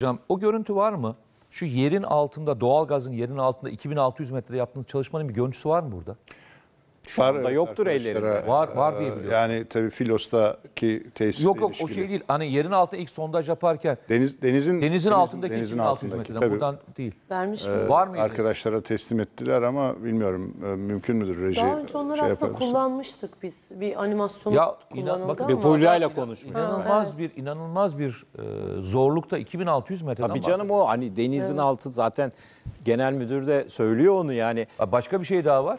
Hocam o görüntü var mı? Şu yerin altında doğalgazın yerin altında 2600 metrede yaptığınız çalışmanın bir görüntüsü var mı burada? Şu var, anda yoktur ellerinde. E, var, var diye e, biliyorum. Yani tabii Filos'taki tesis Yok yok ilişkili. o şey değil. Hani yerin altı ilk sondaj yaparken. Deniz, denizin, denizin altındaki denizin altındaki, tabii. buradan değil. Vermiş mi? E, var mıydı? Arkadaşlara teslim ettiler ama bilmiyorum mümkün müdür reji Daha önce onları şey aslında kullanmıştık biz. Bir animasyon ya, kullanıldı bakın, ama. Volyayla konuşmuş. İnanılmaz evet. bir inanılmaz bir e, zorlukta 2600 metreden Tabii canım bahsediyor. o hani denizin evet. altı zaten genel müdür de söylüyor onu yani. Başka bir şey daha var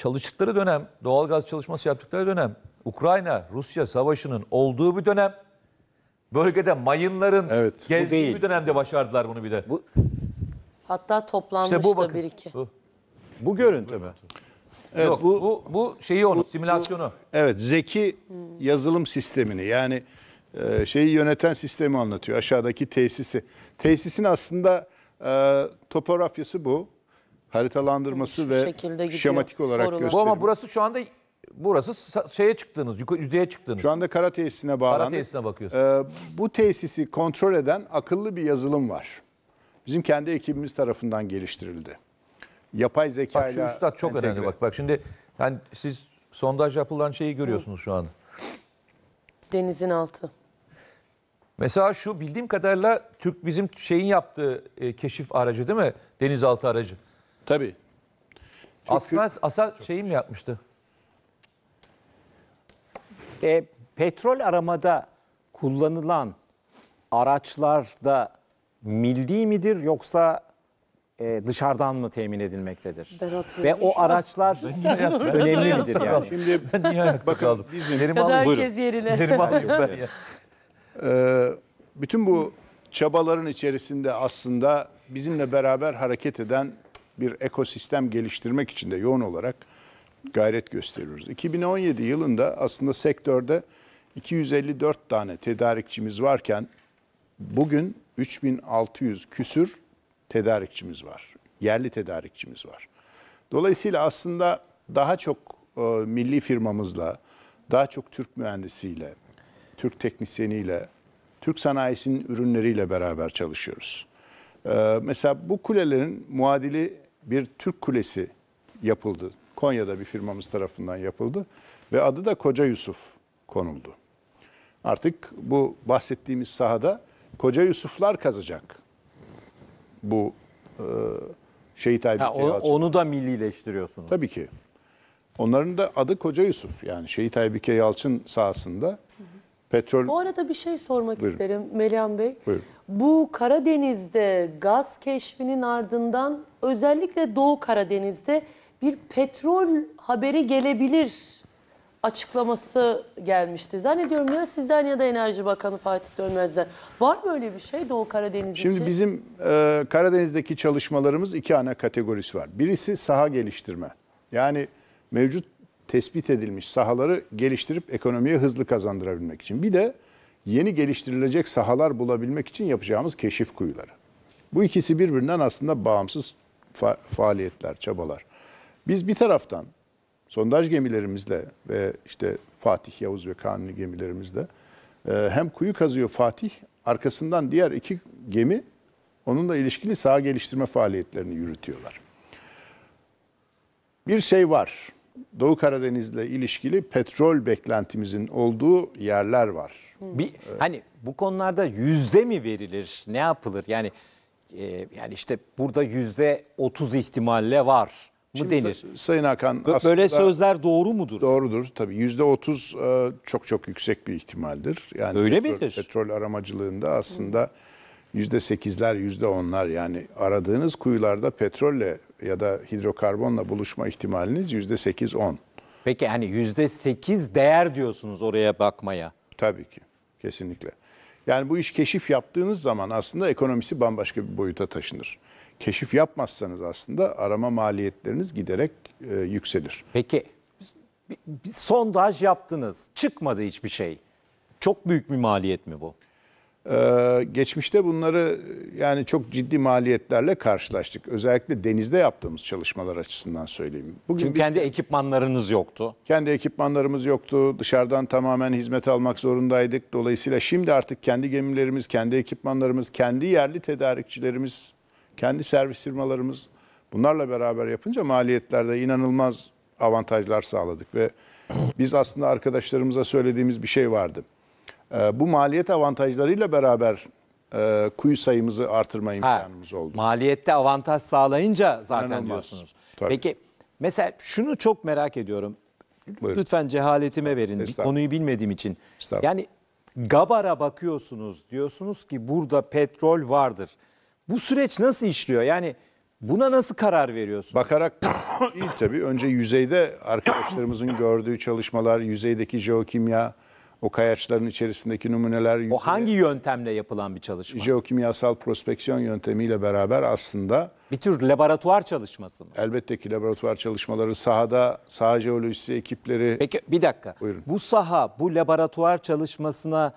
çalıştıkları dönem, doğalgaz çalışması yaptıkları dönem, Ukrayna-Rusya savaşının olduğu bir dönem, bölgede mayınların evet, gezdiği değil. bir dönemde başardılar bunu bir de. Bu, Hatta toplanmış işte bu, bakın, bir iki. Bu, bu görüntü mü? Evet, Yok, bu, bu, bu şeyi onu, bu, simülasyonu. Bu, evet, zeki hmm. yazılım sistemini yani e, şeyi yöneten sistemi anlatıyor. Aşağıdaki tesisi. Tesisin aslında e, topografyası bu haritalandırması ve şematik olarak gösteriyor. Bu ama burası şu anda burası şeye çıktığınız, yüzeye çıktığınız. Şu anda kara tesisine bağlandık. Kara tesisine bakıyorsunuz. Ee, bu tesisi kontrol eden akıllı bir yazılım var. Bizim kendi ekibimiz tarafından geliştirildi. Yapay zeka Bak şu ile üstad çok entegre. önemli bak. Bak şimdi yani siz sondaj yapılan şeyi görüyorsunuz şu anda. Denizin altı. Mesela şu bildiğim kadarıyla Türk bizim şeyin yaptığı e, keşif aracı değil mi? Denizaltı aracı. Tabii. Türk Asmaz, Asal şeyi mi yapmıştı? E, petrol aramada kullanılan araçlarda milli midir yoksa e, dışarıdan mı temin edilmektedir? Ben Ve o araçlar önemli midir yani? Şimdi bakın bizim Kerim Kadar herkes yerine. Kerim Hanım. e, bütün bu çabaların içerisinde aslında bizimle beraber hareket eden bir ekosistem geliştirmek için de yoğun olarak gayret gösteriyoruz. 2017 yılında aslında sektörde 254 tane tedarikçimiz varken bugün 3600 küsür tedarikçimiz var. Yerli tedarikçimiz var. Dolayısıyla aslında daha çok e, milli firmamızla, daha çok Türk mühendisiyle, Türk teknisyeniyle, Türk sanayisinin ürünleriyle beraber çalışıyoruz. E, mesela bu kulelerin muadili bir Türk kulesi yapıldı. Konya'da bir firmamız tarafından yapıldı ve adı da Koca Yusuf konuldu. Artık bu bahsettiğimiz sahada Koca Yusuflar kazacak. Bu e, şehit Aybüke ha, onu, da millileştiriyorsunuz. Tabii ki. Onların da adı Koca Yusuf. Yani Şehit Aybüke Yalçın sahasında hı hı. Petrol... Bu arada bir şey sormak Buyurun. isterim Melihan Bey. Buyurun. Bu Karadeniz'de gaz keşfinin ardından özellikle Doğu Karadeniz'de bir petrol haberi gelebilir açıklaması gelmişti. Zannediyorum ya sizden ya da Enerji Bakanı Fatih Dönmez'den. Var mı öyle bir şey Doğu Karadeniz için? Şimdi bizim e, Karadeniz'deki çalışmalarımız iki ana kategorisi var. Birisi saha geliştirme. Yani mevcut tespit edilmiş sahaları geliştirip ekonomiye hızlı kazandırabilmek için. Bir de yeni geliştirilecek sahalar bulabilmek için yapacağımız keşif kuyuları. Bu ikisi birbirinden aslında bağımsız fa- faaliyetler, çabalar. Biz bir taraftan sondaj gemilerimizle ve işte Fatih, Yavuz ve Kanuni gemilerimizle e, hem kuyu kazıyor Fatih, arkasından diğer iki gemi onunla ilişkili saha geliştirme faaliyetlerini yürütüyorlar. Bir şey var Doğu Karadeniz'le ilişkili petrol beklentimizin olduğu yerler var. Bir evet. hani bu konularda yüzde mi verilir? Ne yapılır? Yani e, yani işte burada yüzde otuz ihtimalle var mı Şimdi denir? Sayın Hakan Bö böyle sözler doğru mudur? Doğrudur tabii. Yüzde otuz e, çok çok yüksek bir ihtimaldir. Yani Öyle petrol, midir? Petrol aramacılığında aslında. Hı yüzde sekizler, yüzde onlar yani aradığınız kuyularda petrolle ya da hidrokarbonla buluşma ihtimaliniz yüzde sekiz on. Peki yani yüzde sekiz değer diyorsunuz oraya bakmaya. Tabii ki kesinlikle. Yani bu iş keşif yaptığınız zaman aslında ekonomisi bambaşka bir boyuta taşınır. Keşif yapmazsanız aslında arama maliyetleriniz giderek e, yükselir. Peki bir sondaj yaptınız çıkmadı hiçbir şey. Çok büyük bir maliyet mi bu? Ee, geçmişte bunları yani çok ciddi maliyetlerle karşılaştık. Özellikle denizde yaptığımız çalışmalar açısından söyleyeyim. Bugün Çünkü bir, kendi ekipmanlarınız yoktu. Kendi ekipmanlarımız yoktu. Dışarıdan tamamen hizmet almak zorundaydık. Dolayısıyla şimdi artık kendi gemilerimiz, kendi ekipmanlarımız, kendi yerli tedarikçilerimiz, kendi servis firmalarımız bunlarla beraber yapınca maliyetlerde inanılmaz avantajlar sağladık ve biz aslında arkadaşlarımıza söylediğimiz bir şey vardı ee, bu maliyet avantajlarıyla beraber e, kuyu sayımızı artırma imkanımız ha, oldu. Maliyette avantaj sağlayınca zaten diyorsunuz. Tabii. Peki mesela şunu çok merak ediyorum. Buyurun. Lütfen cehaletime verin konuyu bilmediğim için. Yani Gabar'a bakıyorsunuz diyorsunuz ki burada petrol vardır. Bu süreç nasıl işliyor? Yani buna nasıl karar veriyorsunuz? Bakarak değil tabii. Önce yüzeyde arkadaşlarımızın gördüğü çalışmalar, yüzeydeki jeokimya, o kayaçların içerisindeki numuneler... O hangi yöntemle yapılan bir çalışma? Jeokimyasal prospeksiyon yöntemiyle beraber aslında... Bir tür laboratuvar çalışması mı? Elbette ki laboratuvar çalışmaları sahada, saha jeolojisi ekipleri... Peki bir dakika. Buyurun. Bu saha, bu laboratuvar çalışmasına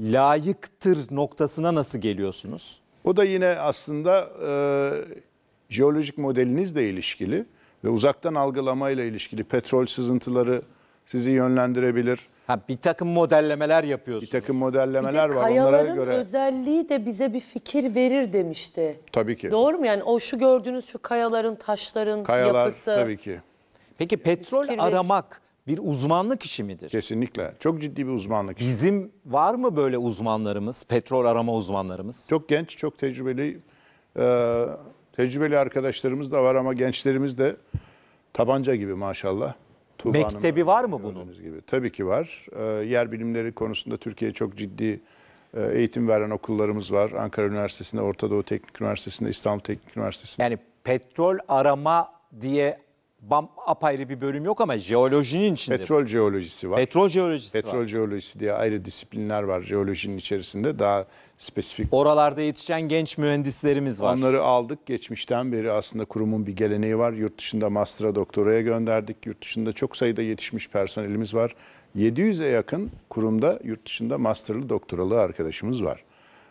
layıktır noktasına nasıl geliyorsunuz? O da yine aslında e, jeolojik modelinizle ilişkili ve uzaktan algılamayla ilişkili petrol sızıntıları sizi yönlendirebilir. Ha, bir takım modellemeler yapıyorsunuz. Bir takım modellemeler bir var onlara göre. özelliği de bize bir fikir verir demişti. Tabii ki. Doğru mu? Yani o şu gördüğünüz şu kayaların, taşların Kayalar, yapısı. tabii ki. Peki petrol fikir aramak bir uzmanlık işi midir? Kesinlikle. Çok ciddi bir uzmanlık işi. Bizim var mı böyle uzmanlarımız, petrol arama uzmanlarımız? Çok genç, çok tecrübeli e, tecrübeli arkadaşlarımız da var ama gençlerimiz de tabanca gibi maşallah. Tuğba Mektebi var mı bunun? Gibi. Tabii ki var. Ee, yer bilimleri konusunda Türkiye çok ciddi e, eğitim veren okullarımız var. Ankara Üniversitesi'nde, Orta Doğu Teknik Üniversitesi'nde, İstanbul Teknik Üniversitesi'nde. Yani petrol arama diye bam, apayrı bir bölüm yok ama jeolojinin içinde. Petrol jeolojisi var. Petrol jeolojisi Petrol var. jeolojisi diye ayrı disiplinler var jeolojinin içerisinde daha spesifik. Oralarda yetişen genç mühendislerimiz var. Onları aldık geçmişten beri aslında kurumun bir geleneği var. Yurt dışında master'a doktoraya gönderdik. Yurt dışında çok sayıda yetişmiş personelimiz var. 700'e yakın kurumda yurt dışında master'lı doktoralı arkadaşımız var.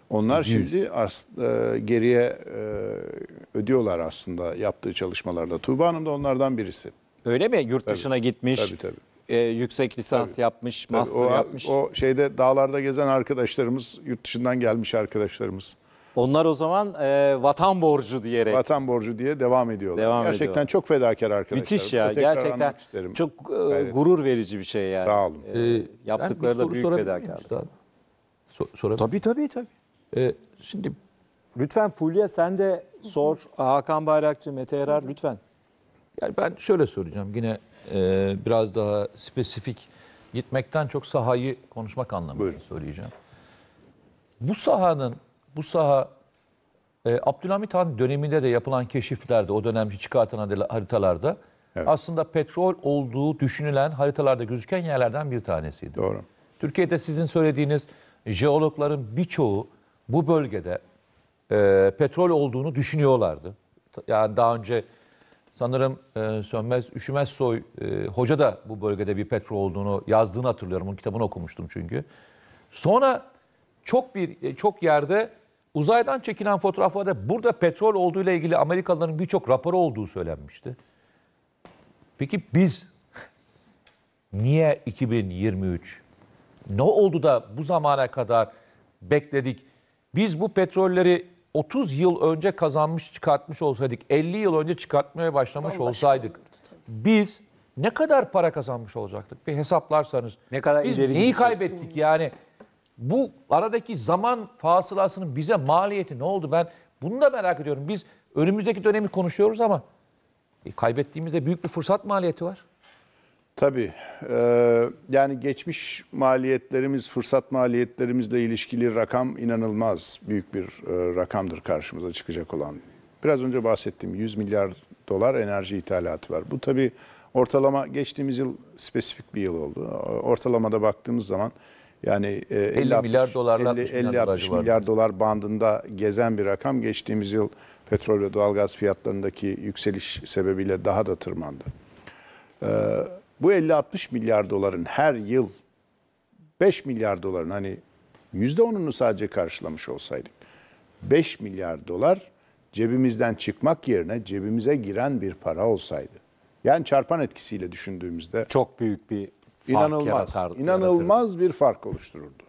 Onlar 100. şimdi as, e, geriye e, ödüyorlar aslında yaptığı çalışmalarda. Tuğba Hanım da onlardan birisi. Öyle mi? Yurt dışına tabii, gitmiş. Tabii tabii e, yüksek lisans tabii, yapmış, tabii, master o, yapmış. O şeyde dağlarda gezen arkadaşlarımız, yurt dışından gelmiş arkadaşlarımız. Onlar o zaman e, vatan borcu diyerek. Vatan borcu diye devam ediyorlar. Devam gerçekten ediyorlar. çok fedakar arkadaşlar. Müthiş ya. Gerçekten çok e, gurur verici bir şey yani. Sağ olun. E, yaptıkları da ee, büyük fedakarlık. Sor, sorabilir. Tabii tabii tabii. Ee, şimdi Lütfen Fulya sen de sor. Hakan Bayrakçı, Mete Erar lütfen. Yani ben şöyle soracağım. Yine e, biraz daha spesifik gitmekten çok sahayı konuşmak anlamında Buyurun. söyleyeceğim. Bu sahanın, bu saha e, Abdülhamit Han döneminde de yapılan keşiflerde, o dönemki çıkartan haritalarda evet. aslında petrol olduğu düşünülen haritalarda gözüken yerlerden bir tanesiydi. Doğru. Türkiye'de sizin söylediğiniz jeologların birçoğu bu bölgede e, petrol olduğunu düşünüyorlardı. Yani daha önce sanırım e, Sönmez Üşümez Soy e, hoca da bu bölgede bir petrol olduğunu yazdığını hatırlıyorum. Onun kitabını okumuştum çünkü. Sonra çok bir e, çok yerde uzaydan çekilen fotoğraflarda burada petrol olduğu ile ilgili Amerikalıların birçok raporu olduğu söylenmişti. Peki biz niye 2023 ne oldu da bu zamana kadar bekledik? Biz bu petrolleri 30 yıl önce kazanmış çıkartmış olsaydık, 50 yıl önce çıkartmaya başlamış Bambaşka olsaydık biz ne kadar para kazanmış olacaktık? Bir hesaplarsanız. Ne kadar biz neyi gidecek? kaybettik yani? Bu aradaki zaman fasılasının bize maliyeti ne oldu? Ben bunu da merak ediyorum. Biz önümüzdeki dönemi konuşuyoruz ama e, kaybettiğimizde büyük bir fırsat maliyeti var. Tabii. E, yani geçmiş maliyetlerimiz, fırsat maliyetlerimizle ilişkili rakam inanılmaz büyük bir e, rakamdır karşımıza çıkacak olan. Biraz önce bahsettiğim 100 milyar dolar enerji ithalatı var. Bu tabii ortalama geçtiğimiz yıl spesifik bir yıl oldu. Ortalamada baktığımız zaman yani 50, 50 milyar dolarla 50, 50 60 milyar vardı. dolar bandında gezen bir rakam geçtiğimiz yıl petrol ve doğalgaz fiyatlarındaki yükseliş sebebiyle daha da tırmandı. Ee, bu 50-60 milyar doların her yıl 5 milyar doların hani %10'unu sadece karşılamış olsaydık 5 milyar dolar cebimizden çıkmak yerine cebimize giren bir para olsaydı. Yani çarpan etkisiyle düşündüğümüzde çok büyük bir fark inanılmaz, yaratardı, inanılmaz yaratırdı. bir fark oluştururdu.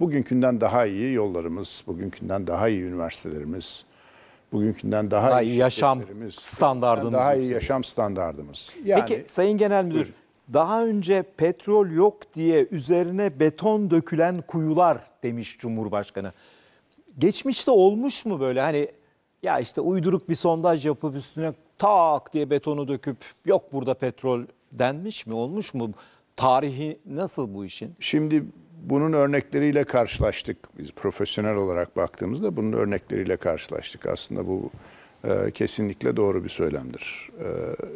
Bugünkünden daha iyi yollarımız, bugünkünden daha iyi üniversitelerimiz, bugünkünden daha, daha iyi yaşam standardımız. Daha iyi yaşam standartımız. Yani, Peki Sayın Genel Müdür, daha önce petrol yok diye üzerine beton dökülen kuyular demiş Cumhurbaşkanı. Geçmişte olmuş mu böyle hani ya işte uyduruk bir sondaj yapıp üstüne tak diye betonu döküp yok burada petrol denmiş mi olmuş mu? Tarihi nasıl bu işin? Şimdi bunun örnekleriyle karşılaştık. Biz profesyonel olarak baktığımızda bunun örnekleriyle karşılaştık. Aslında bu e, kesinlikle doğru bir söylemdir.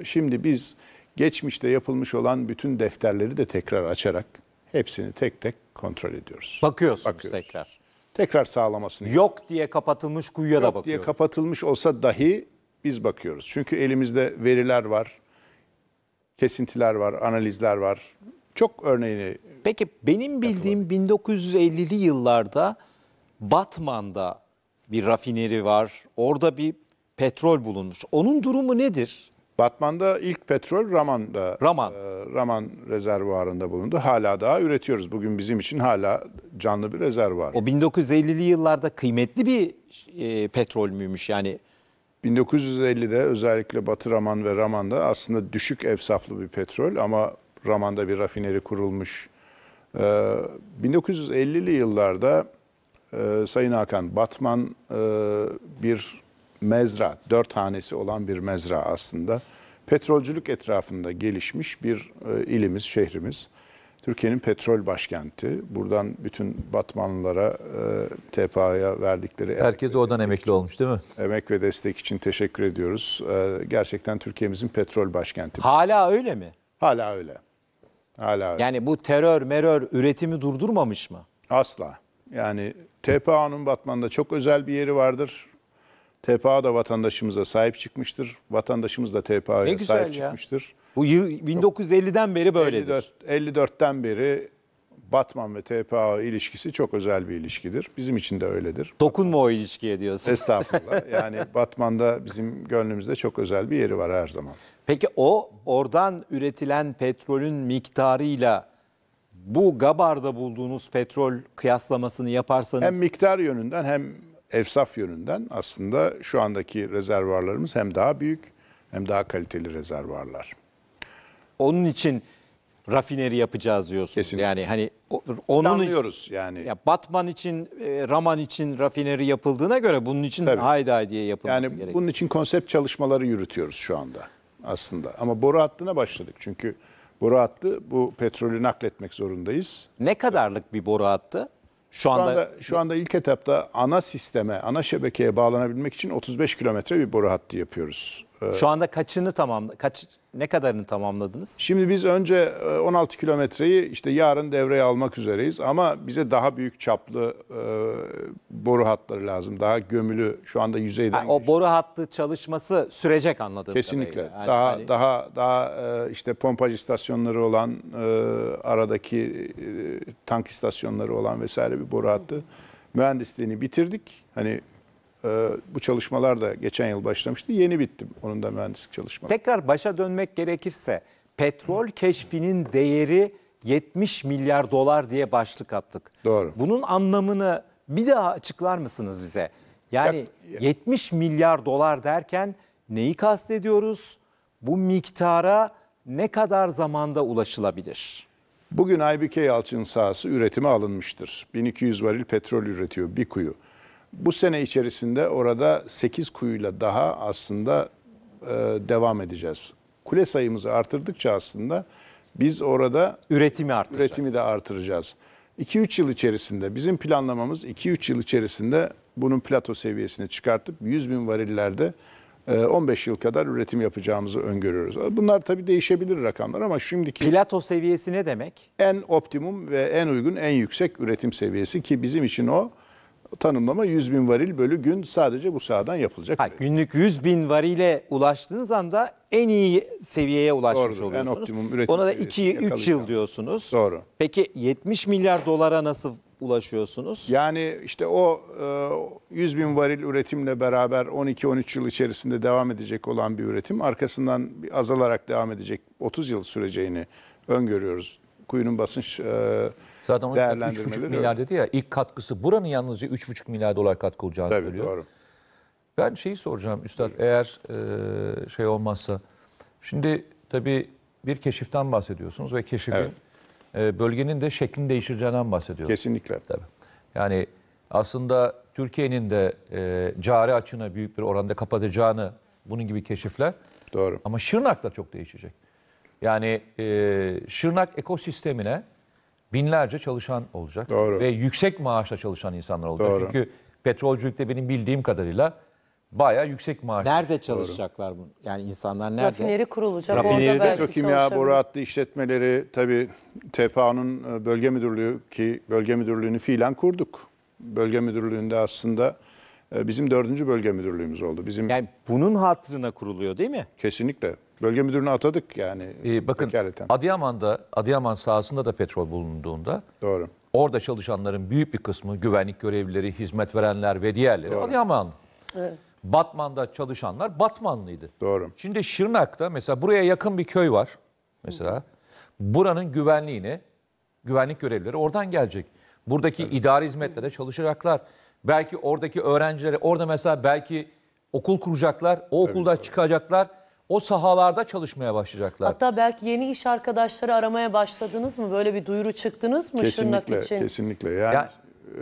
E, şimdi biz geçmişte yapılmış olan bütün defterleri de tekrar açarak hepsini tek tek kontrol ediyoruz. Bakıyorsunuz Bakıyoruz. tekrar. Tekrar sağlamasını. Yok diye kapatılmış kuyuya Yok da bakıyoruz. Yok diye kapatılmış olsa dahi biz bakıyoruz. Çünkü elimizde veriler var, kesintiler var, analizler var, çok örneğini... Peki benim bildiğim 1950'li yıllarda Batman'da bir rafineri var. Orada bir petrol bulunmuş. Onun durumu nedir? Batman'da ilk petrol Raman'da. Raman. E, Raman rezervuarında bulundu. Hala daha üretiyoruz. Bugün bizim için hala canlı bir rezervuar. O 1950'li yıllarda kıymetli bir e, petrol müymüş yani? 1950'de özellikle Batı Raman ve Raman'da aslında düşük efsaflı bir petrol ama Raman'da bir rafineri kurulmuş. E, ee, 1950'li yıllarda e, Sayın Hakan Batman e, bir mezra, dört hanesi olan bir mezra aslında. Petrolcülük etrafında gelişmiş bir e, ilimiz, şehrimiz. Türkiye'nin petrol başkenti. Buradan bütün Batmanlılara, e, TPA'ya verdikleri... Herkes oradan emekli için, olmuş değil mi? Emek ve destek için teşekkür ediyoruz. E, gerçekten Türkiye'mizin petrol başkenti. Hala öyle mi? Hala öyle. Hala öyle. Yani bu terör, merör üretimi durdurmamış mı? Asla. Yani TPA'nın Batman'da çok özel bir yeri vardır. TPA da vatandaşımıza sahip çıkmıştır. Vatandaşımız da TPA'ya sahip ya. çıkmıştır. Bu yıl 1950'den beri böyledir. 54, 54'ten beri Batman ve TPA ilişkisi çok özel bir ilişkidir. Bizim için de öyledir. Dokunma o ilişkiye diyorsun. Estağfurullah. Yani Batman'da bizim gönlümüzde çok özel bir yeri var her zaman. Peki o oradan üretilen petrolün miktarıyla bu Gabar'da bulduğunuz petrol kıyaslamasını yaparsanız... Hem miktar yönünden hem efsaf yönünden aslında şu andaki rezervarlarımız hem daha büyük hem daha kaliteli rezervarlar. Onun için rafineri yapacağız diyorsunuz. Kesinlikle. Yani hani onun anlıyoruz yani. Ya Batman için, e, Raman için rafineri yapıldığına göre bunun için Tabii. hayda diye yapılması gerekiyor. Yani bunun için konsept çalışmaları yürütüyoruz şu anda aslında. Ama boru hattına başladık. Çünkü boru hattı bu petrolü nakletmek zorundayız. Ne kadarlık bir boru hattı? Şu anda... şu anda şu anda ilk etapta ana sisteme, ana şebekeye bağlanabilmek için 35 kilometre bir boru hattı yapıyoruz. Ee, şu anda kaçını tamam kaç ne kadarını tamamladınız? Şimdi biz önce 16 e, kilometreyi işte yarın devreye almak üzereyiz ama bize daha büyük çaplı e, boru hatları lazım. Daha gömülü şu anda yüzeyden. Yani o boru hattı çalışması sürecek anladığım Kesinlikle. Yani daha hani... daha daha e, işte pompaj istasyonları olan aradaki tank istasyonları olan vesaire bir boru hattı. Mühendisliğini bitirdik. Hani ee, bu çalışmalar da geçen yıl başlamıştı. Yeni bitti onun da mühendislik çalışmaları. Tekrar başa dönmek gerekirse petrol keşfinin değeri 70 milyar dolar diye başlık attık. Doğru. Bunun anlamını bir daha açıklar mısınız bize? Yani ya, ya. 70 milyar dolar derken neyi kastediyoruz? Bu miktara ne kadar zamanda ulaşılabilir? Bugün IBK Yalçın sahası üretime alınmıştır. 1200 varil petrol üretiyor bir kuyu. Bu sene içerisinde orada 8 kuyuyla daha aslında e, devam edeceğiz. Kule sayımızı artırdıkça aslında biz orada üretimi artıracağız. Üretimi de artıracağız. 2-3 yıl içerisinde bizim planlamamız 2-3 yıl içerisinde bunun plato seviyesini çıkartıp 100 bin varillerde 15 e, yıl kadar üretim yapacağımızı öngörüyoruz. Bunlar tabii değişebilir rakamlar ama şimdiki... Plato seviyesi ne demek? En optimum ve en uygun, en yüksek üretim seviyesi ki bizim için o tanımlama 100 bin varil bölü gün sadece bu sahadan yapılacak. Ha, günlük 100 bin varile ulaştığınız anda en iyi seviyeye ulaşmış Doğru, oluyorsunuz. En optimum üretim Ona da 2-3 yıl diyorsunuz. Doğru. Peki 70 milyar dolara nasıl ulaşıyorsunuz? Yani işte o 100 e, bin varil üretimle beraber 12-13 yıl içerisinde devam edecek olan bir üretim arkasından azalarak devam edecek 30 yıl süreceğini öngörüyoruz Akuyu'nun basınç e, Zaten onun değerlendirmeleri. 3,5 milyar dedi ya ilk katkısı buranın yalnızca 3,5 milyar dolar katkı olacağını Tabii, söylüyor. Doğru. Ben şeyi soracağım Üstad eğer e, şey olmazsa. Şimdi tabii bir keşiften bahsediyorsunuz ve keşifin evet. e, bölgenin de şeklini değiştireceğinden bahsediyorsunuz. Kesinlikle. Tabii. Yani aslında Türkiye'nin de e, cari açığını büyük bir oranda kapatacağını bunun gibi keşifler. Doğru. Ama Şırnak da çok değişecek. Yani e, Şırnak ekosistemine binlerce çalışan olacak. Doğru. Ve yüksek maaşla çalışan insanlar olacak. Doğru. Çünkü petrolcülükte benim bildiğim kadarıyla bayağı yüksek maaş. Nerede çalışacaklar bunu? Yani insanlar nerede? Rafineri kurulacak. Rafineri de petrokimya boru hattı işletmeleri tabii TPA'nın e, bölge müdürlüğü ki bölge müdürlüğünü fiilen kurduk. Bölge müdürlüğünde aslında e, bizim dördüncü bölge müdürlüğümüz oldu. Bizim Yani bunun hatırına kuruluyor değil mi? kesinlikle Bölge müdürünü atadık yani. Ee, bakın vekaleten. Adıyaman'da, Adıyaman sahasında da petrol bulunduğunda Doğru. orada çalışanların büyük bir kısmı güvenlik görevlileri, hizmet verenler ve diğerleri Doğru. Adıyaman. Evet. Batman'da çalışanlar Batmanlıydı. Doğru. Şimdi Şırnak'ta mesela buraya yakın bir köy var. Mesela buranın güvenliğini güvenlik görevlileri oradan gelecek. Buradaki evet. idari hizmetlere çalışacaklar. Belki oradaki öğrencileri orada mesela belki okul kuracaklar. O okulda evet, çıkacaklar o sahalarda çalışmaya başlayacaklar. Hatta belki yeni iş arkadaşları aramaya başladınız mı? Böyle bir duyuru çıktınız mı Şırnak Kesinlikle, için? kesinlikle. Yani, yani e,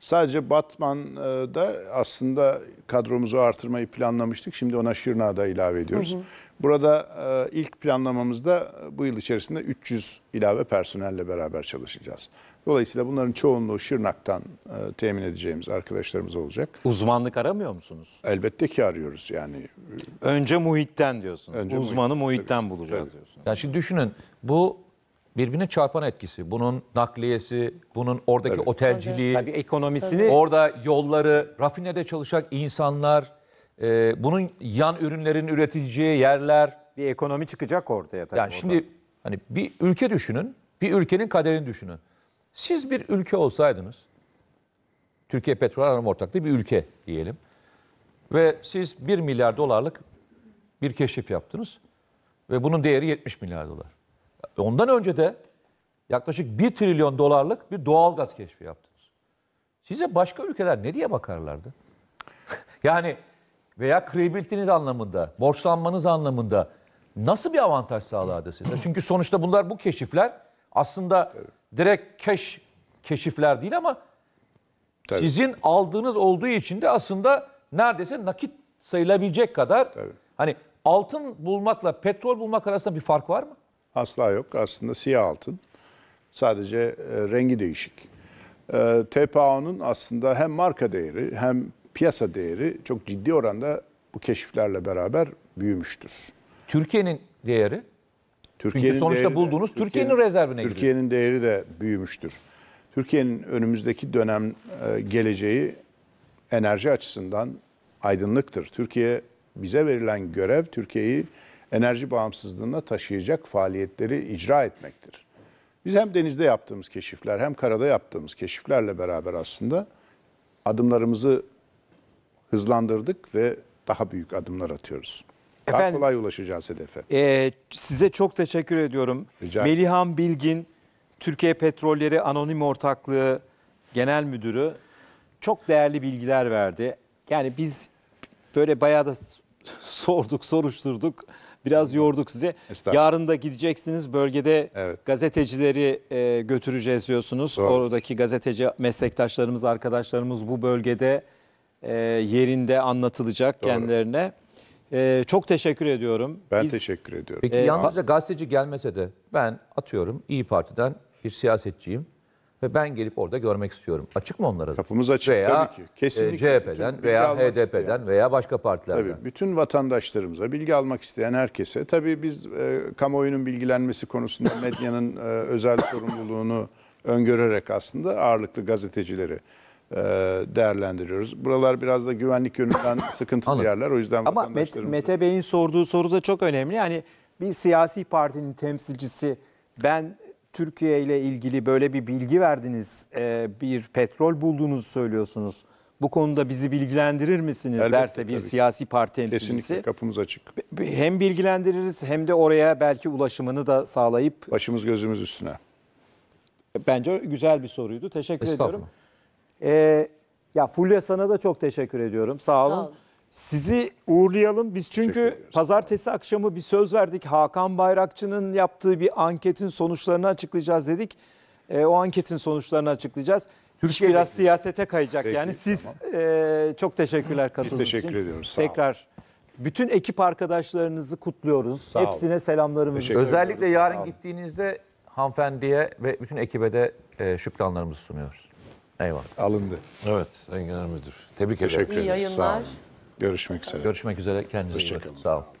Sadece Batman'da e, aslında kadromuzu artırmayı planlamıştık. Şimdi ona Şırnak'da ilave ediyoruz. Hı hı. Burada e, ilk planlamamızda bu yıl içerisinde 300 ilave personelle beraber çalışacağız. Dolayısıyla bunların çoğunluğu Şırnak'tan e, temin edeceğimiz arkadaşlarımız olacak. Uzmanlık aramıyor musunuz? Elbette ki arıyoruz yani. Önce muhitten diyorsunuz. Önce Uzmanı muhitten, muhitten bulacağız tabii. diyorsun. Ya şimdi düşünün bu birbirine çarpan etkisi. Bunun nakliyesi, bunun oradaki evet. otelciliği, Tabii ekonomisini, orada yolları, rafinede çalışacak insanlar, e, bunun yan ürünlerin üretileceği yerler. Bir ekonomi çıkacak ortaya tabii. Yani orada. şimdi hani bir ülke düşünün, bir ülkenin kaderini düşünün. Siz bir ülke olsaydınız, Türkiye Petrol Anonim Ortaklığı bir ülke diyelim. Ve siz 1 milyar dolarlık bir keşif yaptınız. Ve bunun değeri 70 milyar dolar. Ondan önce de yaklaşık 1 trilyon dolarlık bir doğal gaz keşfi yaptınız. Size başka ülkeler ne diye bakarlardı? yani veya kredibilitiniz anlamında, borçlanmanız anlamında nasıl bir avantaj sağladı size? Çünkü sonuçta bunlar bu keşifler aslında direkt keş keşifler değil ama Tabii. sizin aldığınız olduğu için de aslında neredeyse nakit sayılabilecek kadar Tabii. hani altın bulmakla petrol bulmak arasında bir fark var mı? Asla yok. Aslında siyah altın. Sadece e, rengi değişik. E, TPAO'nun aslında hem marka değeri hem piyasa değeri çok ciddi oranda bu keşiflerle beraber büyümüştür. Türkiye'nin değeri? Türkiye'nin Çünkü sonuçta bulduğunuz Türkiye'nin Türkiye rezervine Türkiye'nin değeri de büyümüştür. Türkiye'nin önümüzdeki dönem e, geleceği enerji açısından aydınlıktır. Türkiye bize verilen görev Türkiye'yi enerji bağımsızlığına taşıyacak faaliyetleri icra etmektir. Biz hem denizde yaptığımız keşifler hem karada yaptığımız keşiflerle beraber aslında adımlarımızı hızlandırdık ve daha büyük adımlar atıyoruz. Daha kolay ulaşacağız hedefe. E, size çok teşekkür ediyorum. Rica Melihan Bilgin, Türkiye Petrolleri Anonim Ortaklığı Genel Müdürü çok değerli bilgiler verdi. Yani biz böyle bayağı da sorduk, soruşturduk. Biraz yorduk sizi. Yarın da gideceksiniz bölgede evet. gazetecileri e, götüreceğiz diyorsunuz. Doğru. Oradaki gazeteci meslektaşlarımız, arkadaşlarımız bu bölgede e, yerinde anlatılacak Doğru. kendilerine. E, çok teşekkür ediyorum. Ben Biz, teşekkür ediyorum. Peki ee, yalnızca gazeteci gelmese de ben atıyorum İyi Parti'den bir siyasetçiyim ve ben gelip orada görmek istiyorum. Açık mı onlara? Kapımız açık veya, tabii ki. E, Kesinlikle. E, CHP'den veya HDP'den isteyen. veya başka partilerden. Tabii bütün vatandaşlarımıza, bilgi almak isteyen herkese. Tabii biz e, kamuoyunun bilgilenmesi konusunda medyanın e, özel sorumluluğunu öngörerek aslında ağırlıklı gazetecileri e, değerlendiriyoruz. Buralar biraz da güvenlik yönünden sıkıntılı Anladım. yerler. O yüzden Ama vatandaşlarımıza... Mete Bey'in sorduğu soru da çok önemli. Yani bir siyasi partinin temsilcisi ben Türkiye ile ilgili böyle bir bilgi verdiniz, e, bir petrol bulduğunuzu söylüyorsunuz. Bu konuda bizi bilgilendirir misiniz Elbette, derse bir tabii. siyasi parti temsilcisi. Kesinlikle kapımız açık. Hem bilgilendiririz hem de oraya belki ulaşımını da sağlayıp. Başımız gözümüz üstüne. Bence güzel bir soruydu. Teşekkür ediyorum. Ee, ya Fulya sana da çok teşekkür ediyorum. Sağ olun. Sağ olun. Sizi uğurlayalım. Biz çünkü pazartesi akşamı bir söz verdik. Hakan Bayrakçı'nın yaptığı bir anketin sonuçlarını açıklayacağız dedik. E, o anketin sonuçlarını açıklayacağız. Türkiye biraz siyasete kayacak. Peki, yani siz e, çok teşekkürler katıldığınız için. Biz teşekkür ediyoruz. Sağ Tekrar bütün ekip arkadaşlarınızı kutluyoruz. Sağ olun. Hepsine selamlarımızı. Özellikle ediyoruz. yarın gittiğinizde hanımefendiye ve bütün ekibe de e, şükranlarımızı sunuyoruz. Eyvallah. Alındı. Evet Sayın Genel Müdür. Tebrik ederim. Teşekkür İyi ederim. Sağ yayınlar. olun. Görüşmek üzere. Görüşmek üzere. Kendinize iyi bakın. Sağ olun.